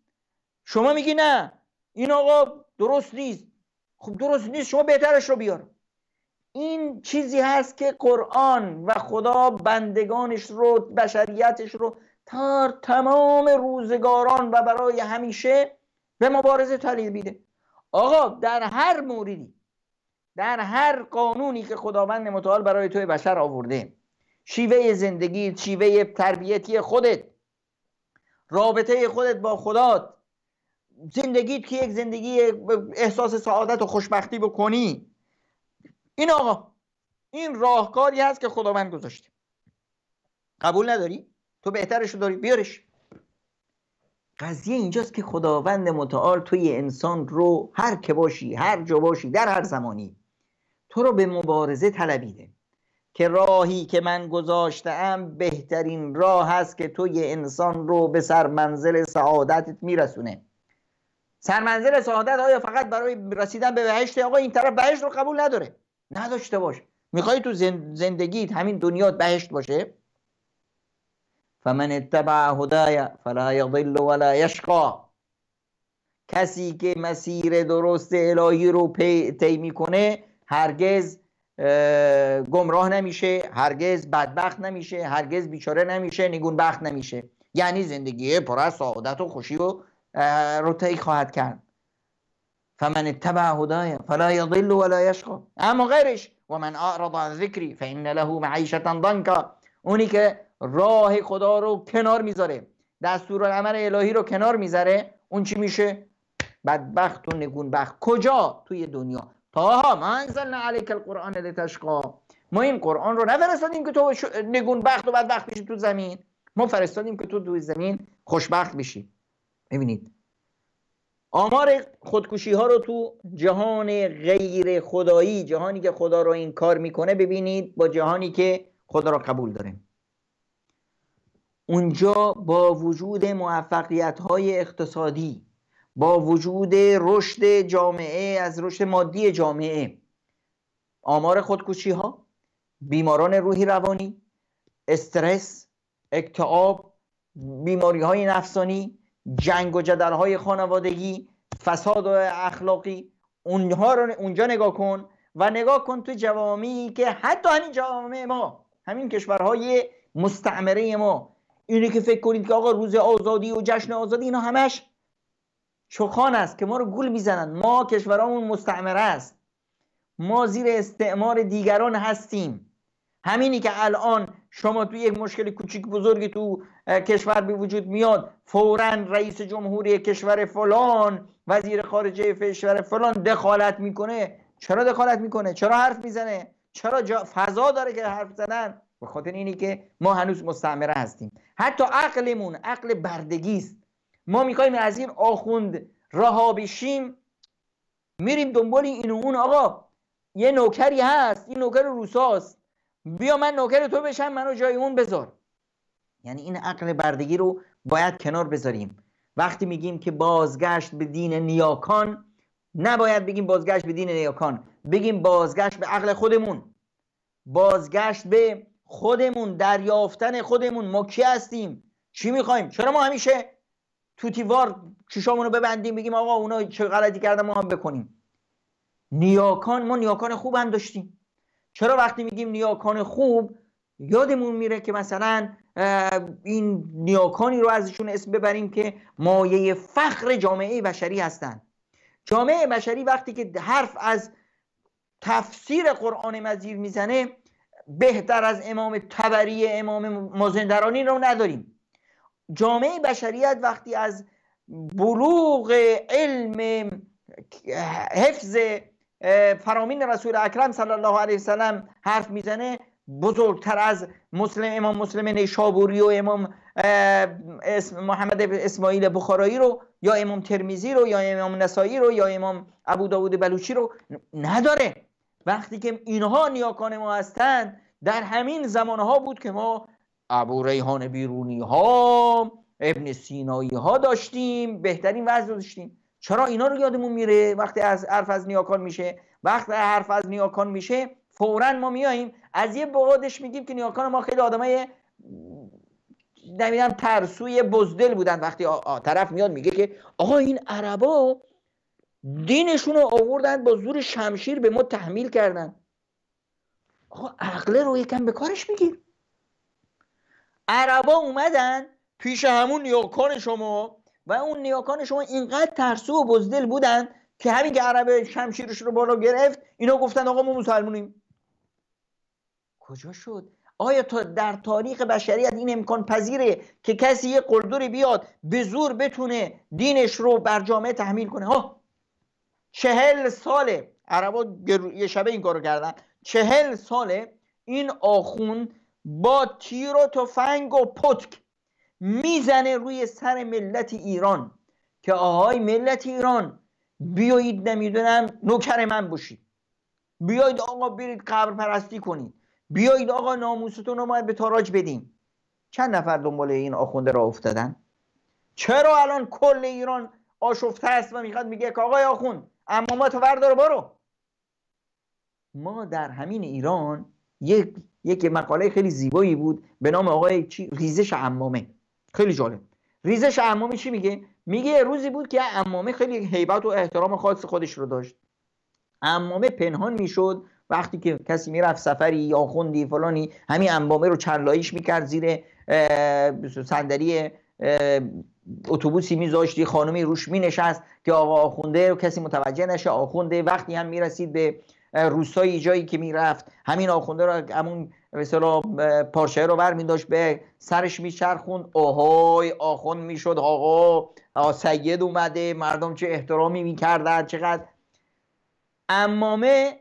شما میگی نه این آقا درست نیست خب درست نیست شما بهترش رو بیار این چیزی هست که قرآن و خدا بندگانش رو بشریتش رو تا تمام روزگاران و برای همیشه به مبارزه تلیل بیده آقا در هر موردی در هر قانونی که خداوند متعال برای توی بشر آورده شیوه زندگی شیوه تربیتی خودت رابطه خودت با خدات زندگیت که یک زندگی احساس سعادت و خوشبختی بکنی این آقا این راهکاری هست که خداوند گذاشته قبول نداری؟ تو بهترش رو داری بیارش قضیه اینجاست که خداوند متعال توی انسان رو هر که باشی هر جا باشی در هر زمانی تو رو به مبارزه طلبیده که راهی که من ام بهترین راه هست که تو یه انسان رو به سرمنزل سعادتت میرسونه سرمنزل سعادت آیا فقط برای رسیدن به بهشت آقا این طرف بهشت رو قبول نداره نداشته باش میخوای تو زندگیت همین دنیا بهشت باشه فمن اتبع هدایا فلا یضل ولا یشقا کسی که مسیر درست الهی رو طی میکنه هرگز گمراه نمیشه هرگز بدبخت نمیشه هرگز بیچاره نمیشه نگون بخت نمیشه یعنی زندگی پر از سعادت و خوشی و رتعی خواهد کرد فمن اتبع هدایا فلا یضل ولا یشقا اما غیرش و من اعرض عن ذکری فان له معیشه ضنکا اونی که راه خدا رو کنار میذاره عمل الهی رو کنار میذاره اون چی میشه بدبخت و نگونبخت کجا توی دنیا تاها ما انزلنا علیک القرآن لتشقا ما این قرآن رو نفرستادیم که تو نگون بخت و بدبخت بشی تو زمین ما فرستادیم که تو دوی زمین خوشبخت بشی ببینید آمار خودکشی ها رو تو جهان غیر خدایی جهانی که خدا رو انکار میکنه ببینید با جهانی که خدا رو قبول داریم اونجا با وجود موفقیت های اقتصادی با وجود رشد جامعه از رشد مادی جامعه آمار خودکشی ها بیماران روحی روانی استرس اکتعاب بیماری های نفسانی جنگ و جدل های خانوادگی فساد اخلاقی اونها رو اونجا نگاه کن و نگاه کن تو جوامعی که حتی همین جامعه ما همین کشورهای مستعمره ما اینی که فکر کنید که آقا روز آزادی و جشن آزادی اینا همش چخان است که ما رو گول میزنند ما کشورامون مستعمره است ما زیر استعمار دیگران هستیم همینی که الان شما توی یک مشکل کوچیک بزرگی تو کشور به وجود میاد فورا رئیس جمهوری کشور فلان وزیر خارجه کشور فلان دخالت میکنه چرا دخالت میکنه چرا حرف میزنه چرا فضا داره که حرف زدن به خاطر اینی که ما هنوز مستعمره هستیم حتی عقلمون عقل بردگی ما میخوایم از این آخوند رها بشیم میریم دنبال این و اون آقا یه نوکری هست این نوکر روساست بیا من نوکر تو بشم منو جای اون بذار یعنی این عقل بردگی رو باید کنار بذاریم وقتی میگیم که بازگشت به دین نیاکان نباید بگیم بازگشت به دین نیاکان بگیم بازگشت به عقل خودمون بازگشت به خودمون دریافتن خودمون ما کی هستیم چی میخوایم چرا ما همیشه توتیوار چشامونو ببندیم بگیم آقا اونا چه غلطی کردن ما هم بکنیم نیاکان ما نیاکان خوب هم داشتیم چرا وقتی میگیم نیاکان خوب یادمون میره که مثلا این نیاکانی رو ازشون اسم ببریم که مایه فخر جامعه بشری هستند جامعه بشری وقتی که حرف از تفسیر قرآن مزیر میزنه بهتر از امام تبری امام مازندرانی رو نداریم جامعه بشریت وقتی از بلوغ علم حفظ فرامین رسول اکرم صلی الله علیه وسلم حرف میزنه بزرگتر از مسلم امام مسلم نیشابوری و امام اسم محمد اسماعیل بخارایی رو یا امام ترمیزی رو یا امام نسایی رو یا امام ابو داود بلوچی رو نداره وقتی که اینها نیاکان ما هستند در همین زمانها بود که ما ابو ریحان بیرونی ها ابن سینایی ها داشتیم بهترین وضع داشتیم چرا اینا رو یادمون میره وقتی از حرف از نیاکان میشه وقتی حرف از نیاکان میشه فورا ما میاییم از یه بعدش میگیم که نیاکان ما خیلی آدمای نمیدونم ترسوی بزدل بودن وقتی طرف میاد میگه که آقا این عربا دینشون رو آوردن با زور شمشیر به ما تحمیل کردن آقا عقله رو یکم به کارش میگیر عربا اومدن پیش همون نیاکان شما و اون نیاکان شما اینقدر ترسو و بزدل بودن که همین که عرب شمشیرش رو بالا گرفت اینا گفتن آقا ما مسلمونیم کجا شد آیا تا در تاریخ بشریت این امکان پذیره که کسی یه قلدری بیاد به زور بتونه دینش رو بر جامعه تحمیل کنه ها چهل ساله عربا یه شبه این کارو کردن چهل ساله این آخون با تیر و تفنگ و پتک میزنه روی سر ملت ایران که آهای ملت ایران بیایید نمیدونم نوکر من باشید بیایید آقا برید قبر پرستی کنید بیایید آقا ناموستون رو ما به تاراج بدیم چند نفر دنبال این آخونده را افتادن چرا الان کل ایران آشفته است و میخواد میگه که آقای آخون اماماتو وردار برو ما در همین ایران یک یک مقاله خیلی زیبایی بود به نام آقای چی؟ ریزش عمامه خیلی جالب ریزش عمامه چی میگه میگه روزی بود که عمامه خیلی حیبت و احترام خاص خودش رو داشت عمامه پنهان میشد وقتی که کسی میرفت سفری یا خوندی فلانی همین عمامه رو چلایش میکرد زیر صندلی اتوبوسی میذاشتی خانمی روش مینشست که آقا آخونده رو کسی متوجه نشه آخونده وقتی هم میرسید به روسایی جایی که میرفت همین آخونده رو همون مثلا پارشه رو داشت به سرش میچرخوند آهای آخوند میشد آقا سید اومده مردم چه احترامی میکردن چقدر امامه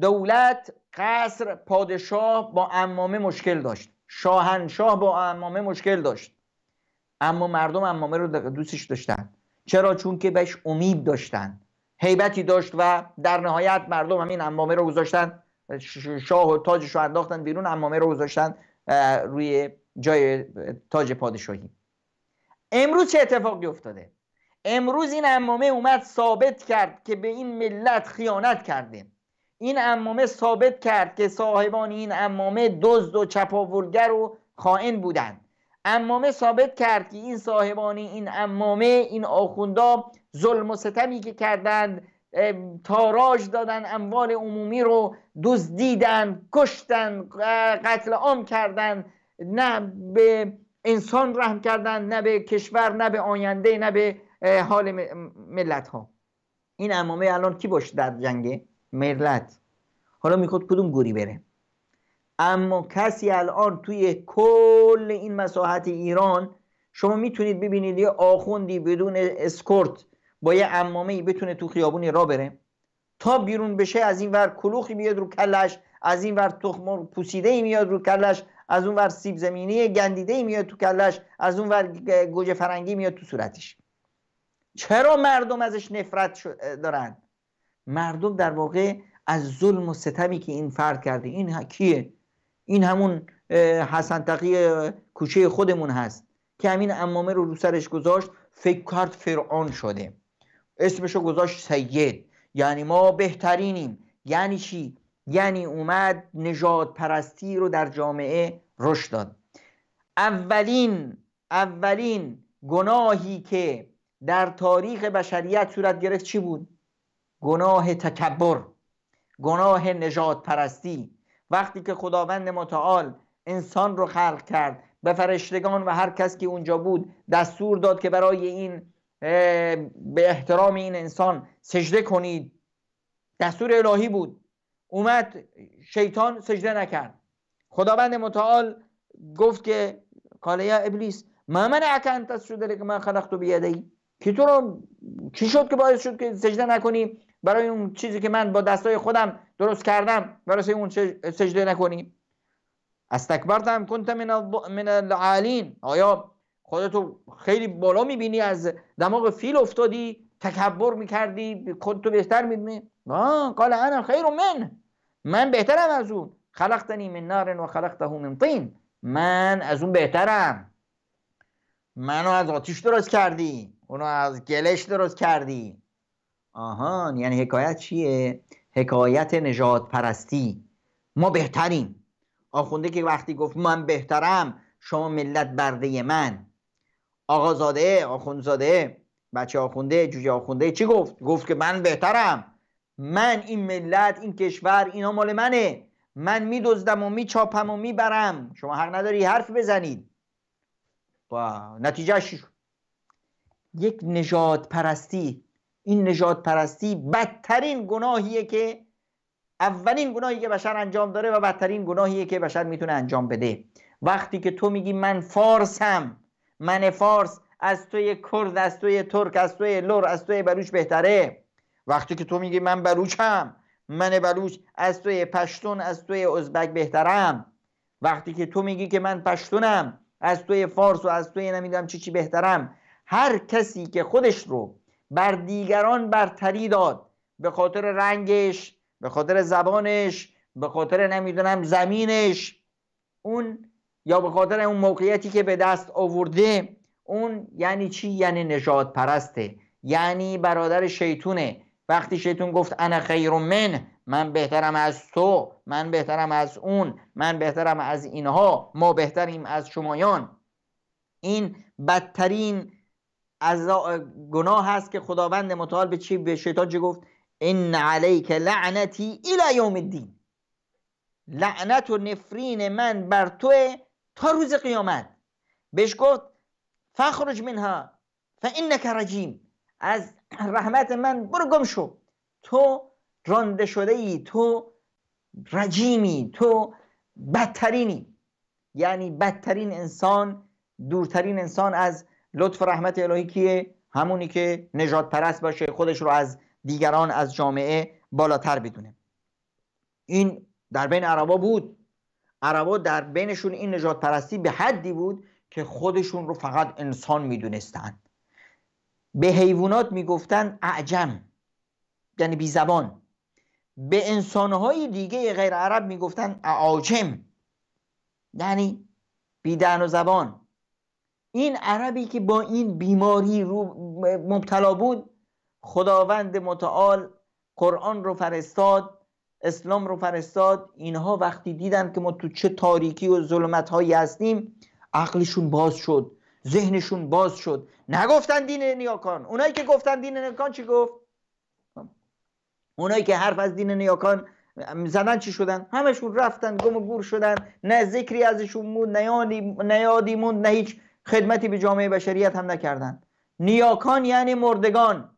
دولت قصر پادشاه با امامه مشکل داشت شاهنشاه با امامه مشکل داشت اما مردم امامه رو دوستش داشتن چرا چون که بهش امید داشتن هیبتی داشت و در نهایت مردم همین امامه رو گذاشتن شاه و تاجش رو انداختن بیرون امامه رو گذاشتن روی جای تاج پادشاهی امروز چه اتفاقی افتاده امروز این امامه اومد ثابت کرد که به این ملت خیانت کرده این امامه ثابت کرد که صاحبان این امامه دزد و چپاورگر و خائن بودند امامه ثابت کرد که این صاحبان این امامه این آخوندا ظلم و ستمی که کردند تاراج دادن اموال عمومی رو دزدیدن کشتن قتل عام کردن نه به انسان رحم کردن نه به کشور نه به آینده نه به حال ملت ها این امامه الان کی باشه در جنگ ملت حالا میخواد کدوم گوری بره اما کسی الان توی کل این مساحت ایران شما میتونید ببینید یه آخوندی بدون اسکورت با یه ای بتونه تو خیابونی را بره تا بیرون بشه از این ور کلوخی میاد رو کلش از این ور تخم پوسیده ای میاد رو کلش از اون ور سیب زمینی گندیده ای میاد تو کلش از اون ور گوجه فرنگی میاد تو صورتش چرا مردم ازش نفرت دارند مردم در واقع از ظلم و ستمی که این فرد کرده این کیه این همون حسن تقی کوچه خودمون هست که همین امامه رو رو سرش گذاشت فکر فرعون شده اسمشو گذاشت سید یعنی ما بهترینیم یعنی چی یعنی اومد نجات پرستی رو در جامعه رشد داد اولین اولین گناهی که در تاریخ بشریت صورت گرفت چی بود گناه تکبر گناه نجات پرستی وقتی که خداوند متعال انسان رو خلق کرد به فرشتگان و هر کس که اونجا بود دستور داد که برای این به احترام این انسان سجده کنید دستور الهی بود اومد شیطان سجده نکرد خداوند متعال گفت که قال یا ابلیس ما منعک ان تسجد ما خلقت بیدی که تو رو چی شد که باعث شد که سجده نکنی برای اون چیزی که من با دستای خودم درست کردم برای اون سجده نکنی استکبرت کنت من, من العالین آیا خودتو خیلی بالا میبینی از دماغ فیل افتادی تکبر میکردی خودتو بهتر میدونی نه قال انا خیر من من بهترم از اون خلقتنی من نار و خلقته من طین من از اون بهترم منو از آتیش درست کردی اونو از گلش درست کردی آهان یعنی حکایت چیه؟ حکایت نجات پرستی ما بهتریم آخونده که وقتی گفت من بهترم شما ملت برده من آقازاده آخوندزاده بچه آخونده جوجه آخونده چی گفت گفت که من بهترم من این ملت این کشور اینا مال منه من میدزدم و میچاپم و میبرم شما حق نداری حرف بزنید نتیجه نتیجهش یک نجات پرستی این نجات پرستی بدترین گناهیه که اولین گناهی که بشر انجام داره و بدترین گناهیه که بشر میتونه انجام بده وقتی که تو میگی من فارسم من فارس از توی کرد از توی ترک از توی لور از توی بلوچ بهتره وقتی که تو میگی من بلوچم من بلوچ از توی پشتون از توی ازبک بهترم وقتی که تو میگی که من پشتونم از توی فارس و از توی نمیدونم چی چی بهترم هر کسی که خودش رو بر دیگران برتری داد به خاطر رنگش به خاطر زبانش به خاطر نمیدونم زمینش اون یا به خاطر اون موقعیتی که به دست آورده اون یعنی چی یعنی نجات پرسته یعنی برادر شیطونه وقتی شیطون گفت انا خیر من من بهترم از تو من بهترم از اون من بهترم از اینها ما بهتریم از شمایان این بدترین از گناه هست که خداوند متعال به چی به شیطان چی گفت ان علیک لعنتی الی یوم الدین لعنت و نفرین من بر تو تا روز قیامت بهش گفت فخرج منها فانک رجیم از رحمت من برو گم شو تو رانده شده ای تو رجیمی تو بدترینی یعنی بدترین انسان دورترین انسان از لطف رحمت الهی کیه همونی که نجات پرست باشه خودش رو از دیگران از جامعه بالاتر بدونه این در بین عربا بود عربا در بینشون این نجات پرستی به حدی بود که خودشون رو فقط انسان میدونستند به حیوانات میگفتن اعجم یعنی بی زبان به انسانهای دیگه غیر عرب میگفتن اعاجم یعنی بی و زبان این عربی که با این بیماری رو مبتلا بود خداوند متعال قرآن رو فرستاد اسلام رو فرستاد اینها وقتی دیدن که ما تو چه تاریکی و ظلمت هایی هستیم عقلشون باز شد ذهنشون باز شد نگفتن دین نیاکان اونایی که گفتن دین نیاکان چی گفت اونایی که حرف از دین نیاکان زدن چی شدن همشون رفتن گم و گور شدن نه ذکری ازشون بود نه یادی موند نه هیچ خدمتی به جامعه بشریت هم نکردن نیاکان یعنی مردگان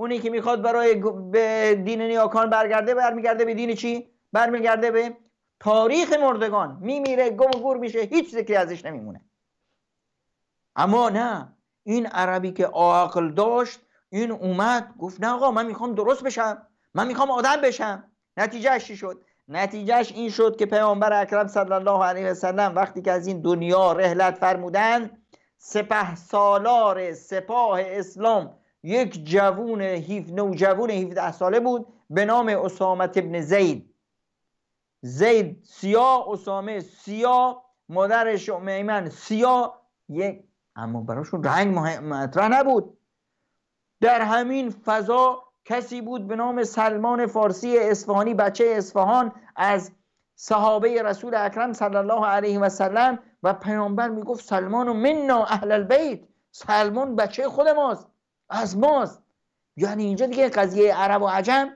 اونی که میخواد برای به دین نیاکان برگرده برمیگرده به دین چی برمیگرده به تاریخ مردگان میمیره گم و گور میشه هیچ ذکری ازش نمیمونه اما نه این عربی که عاقل داشت این اومد گفت نه آقا من میخوام درست بشم من میخوام آدم بشم نتیجهش چی شد نتیجهش این شد که پیامبر اکرم صلی الله علیه و سلم وقتی که از این دنیا رحلت فرمودند سپه سالار سپاه اسلام یک جوون هیف نوجوون 17 ساله بود به نام اسامت ابن زید زید سیا اسامه سیا مادرش ام ایمن سیا یک اما براشون رنگ مطرح نبود در همین فضا کسی بود به نام سلمان فارسی اصفهانی بچه اصفهان از صحابه رسول اکرم صلی الله علیه و سلم و پیامبر میگفت سلمان و منا اهل البیت سلمان بچه خود ماست از ماست یعنی اینجا دیگه قضیه عرب و عجم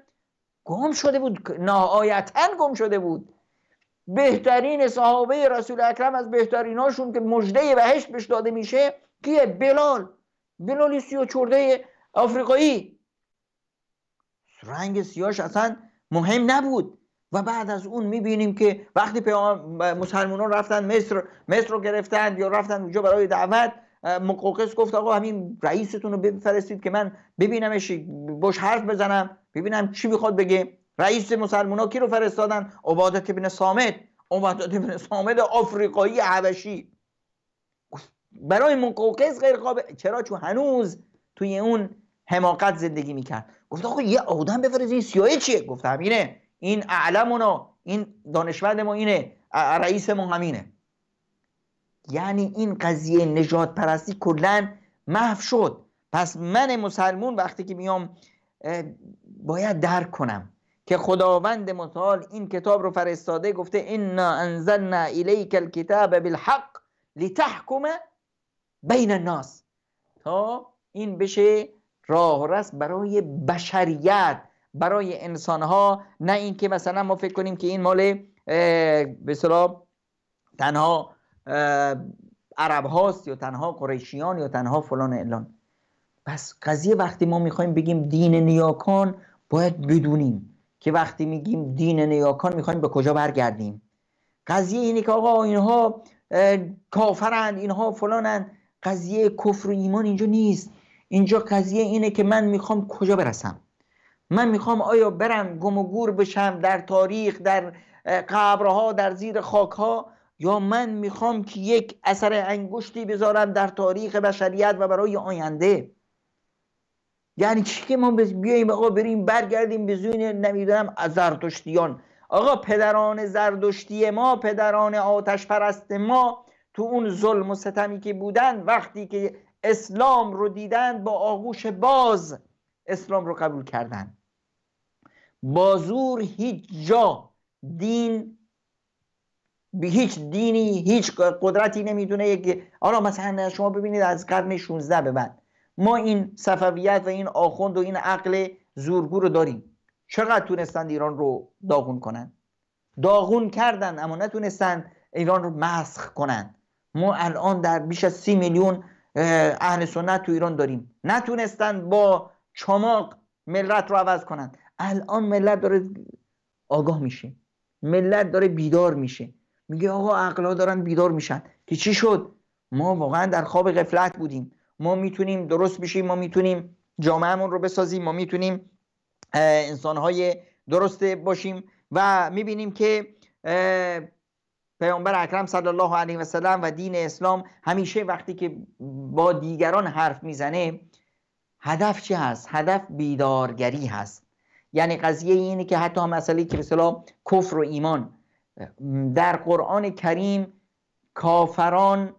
گم شده بود نهایتا گم شده بود بهترین صحابه رسول اکرم از بهتریناشون که مجده بهشت بهش داده میشه که بلال بلالی سی و چرده آفریقایی رنگ سیاش اصلا مهم نبود و بعد از اون میبینیم که وقتی مسلمانان رفتن مصر مصر رو گرفتن یا رفتن اونجا برای دعوت مقوقس گفت آقا همین رئیستون رو بفرستید که من ببینمش باش حرف بزنم ببینم چی میخواد بگه رئیس مسلمان ها کی رو فرستادن عبادت ابن سامد عبادت ابن سامد آفریقایی حبشی برای مقوقس غیر قابل چرا چون هنوز توی اون حماقت زندگی میکرد گفت آقا یه آدم بفرستید این سیاهی چیه گفتم اینه این اعلمونو این دانشمند ما اینه رئیس ما همینه یعنی این قضیه نجات پرستی کلا محو شد پس من مسلمون وقتی که میام باید درک کنم که خداوند متعال این کتاب رو فرستاده گفته انا انزلنا الیک الکتاب بالحق لتحکم بین الناس تا این بشه راه رست برای بشریت برای انسانها نه اینکه مثلا ما فکر کنیم که این مال به تنها عرب هاست یا تنها قریشیان یا تنها فلان اعلان پس قضیه وقتی ما میخوایم بگیم دین نیاکان باید بدونیم که وقتی میگیم دین نیاکان میخوایم به کجا برگردیم قضیه اینه که آقا اینها کافرند اینها فلانند قضیه کفر و ایمان اینجا نیست اینجا قضیه اینه که من میخوام کجا برسم من میخوام آیا برم گم و گور بشم در تاریخ در قبرها در زیر خاکها یا من میخوام که یک اثر انگشتی بذارم در تاریخ بشریت و برای آینده یعنی چی که ما بیاییم آقا بریم برگردیم به نمیدونم از زردشتیان آقا پدران زردشتی ما پدران آتش پرست ما تو اون ظلم و ستمی که بودن وقتی که اسلام رو دیدن با آغوش باز اسلام رو قبول کردن بازور هیچ جا دین هیچ دینی هیچ قدرتی نمیدونه یک مثلا شما ببینید از قرن 16 به بعد ما این صفویت و این آخوند و این عقل زورگو رو داریم چقدر تونستند ایران رو داغون کنن داغون کردن اما نتونستن ایران رو مسخ کنن ما الان در بیش از سی میلیون اهل سنت تو ایران داریم نتونستن با چماق ملت رو عوض کنن الان ملت داره آگاه میشه ملت داره بیدار میشه میگه آقا عقلا دارن بیدار میشن که چی شد ما واقعا در خواب غفلت بودیم ما میتونیم درست بشیم ما میتونیم جامعهمون رو بسازیم ما میتونیم انسانهای درست باشیم و میبینیم که پیامبر اکرم صلی الله علیه و سلم و دین اسلام همیشه وقتی که با دیگران حرف میزنه هدف چه هست هدف بیدارگری هست یعنی قضیه اینه که حتی مسئله که کفر و ایمان در قرآن کریم کافران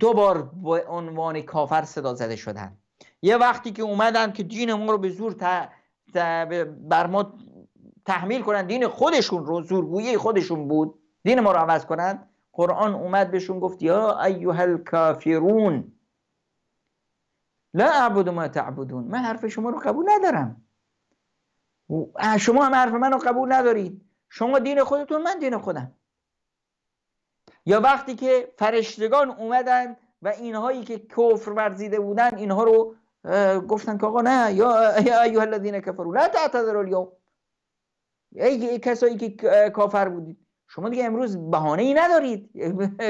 دو بار به عنوان کافر صدا زده شدن یه وقتی که اومدن که دین ما رو به زور ت... بر ما تحمیل کنن دین خودشون رو زورگویی خودشون بود دین ما رو عوض کنن قرآن اومد بهشون گفت یا ایها الکافرون لا اعبد ما تعبدون من حرف شما رو قبول ندارم شما هم حرف من رو قبول ندارید شما دین خودتون من دین خودم یا وقتی که فرشتگان اومدن و اینهایی که کفر ورزیده بودن اینها رو گفتن که آقا نه یا ایها الذین کفروا لا تعتذروا الیوم ای کسایی که کافر بودید شما دیگه امروز بهانه ای ندارید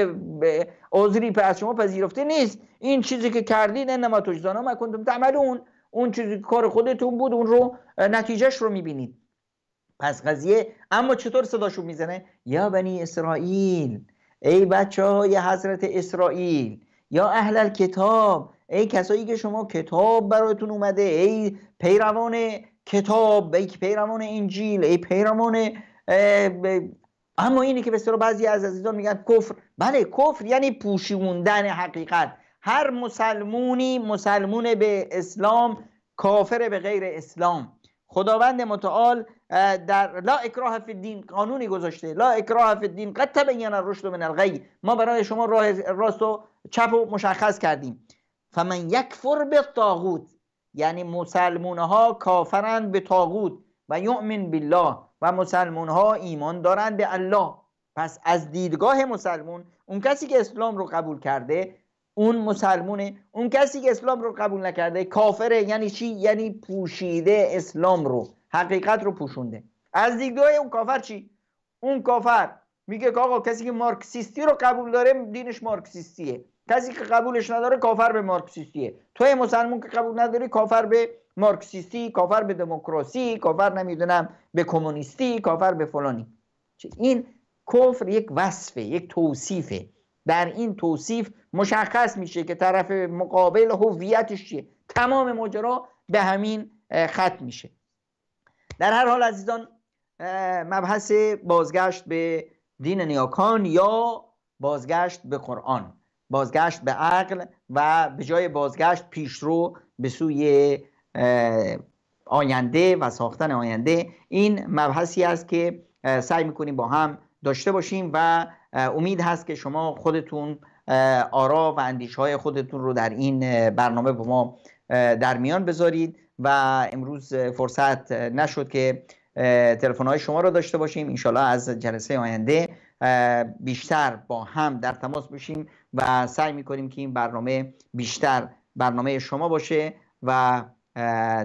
عذری از شما پذیرفته نیست این چیزی که کردید انما تجزانا ما کنتم تعملون اون چیزی کار خودتون بود اون رو نتیجهش رو میبینید از قضیه اما چطور صداشون میزنه یا بنی اسرائیل ای بچه های حضرت اسرائیل یا اهل کتاب ای کسایی که شما کتاب برایتون اومده ای پیروان کتاب ای پیروان انجیل ای پیروان اما اینه که به بعضی از عزیزان میگن کفر بله کفر یعنی پوشوندن حقیقت هر مسلمونی مسلمون به اسلام کافر به غیر اسلام خداوند متعال در لا اکراه فی الدین قانونی گذاشته لا اکراه فی الدین قد تبین الرشد من الغی ما برای شما راه راست و چپ و مشخص کردیم فمن یکفر به طاغوت یعنی مسلمون ها کافرند به طاغوت و یؤمن بالله و مسلمون ها ایمان دارند به الله پس از دیدگاه مسلمون اون کسی که اسلام رو قبول کرده اون مسلمونه اون کسی که اسلام رو قبول نکرده کافره یعنی چی یعنی پوشیده اسلام رو حقیقت رو پوشونده از دیدگاه اون کافر چی اون کافر میگه که آقا کسی که مارکسیستی رو قبول داره دینش مارکسیستیه کسی که قبولش نداره کافر به مارکسیستیه توی مسلمون که قبول نداری کافر به مارکسیستی کافر به دموکراسی کافر نمیدونم به کمونیستی کافر به فلانی این کفر یک وصفه یک توصیفه در این توصیف مشخص میشه که طرف مقابل هویتش چیه تمام ماجرا به همین ختم میشه در هر حال عزیزان مبحث بازگشت به دین نیاکان یا بازگشت به قرآن بازگشت به عقل و به جای بازگشت پیشرو به سوی آینده و ساختن آینده این مبحثی است که سعی میکنیم با هم داشته باشیم و امید هست که شما خودتون آرا و اندیش های خودتون رو در این برنامه با ما در میان بذارید و امروز فرصت نشد که تلفن های شما را داشته باشیم انشالله از جلسه آینده بیشتر با هم در تماس باشیم و سعی میکنیم که این برنامه بیشتر برنامه شما باشه و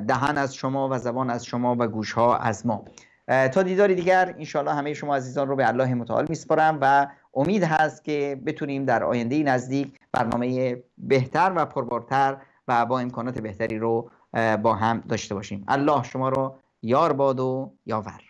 دهن از شما و زبان از شما و گوش ها از ما تا دیداری دیگر انشاءالله همه شما عزیزان رو به الله متعال میسپارم و امید هست که بتونیم در آینده نزدیک برنامه بهتر و پربارتر و با امکانات بهتری رو با هم داشته باشیم الله شما رو یار باد و یاور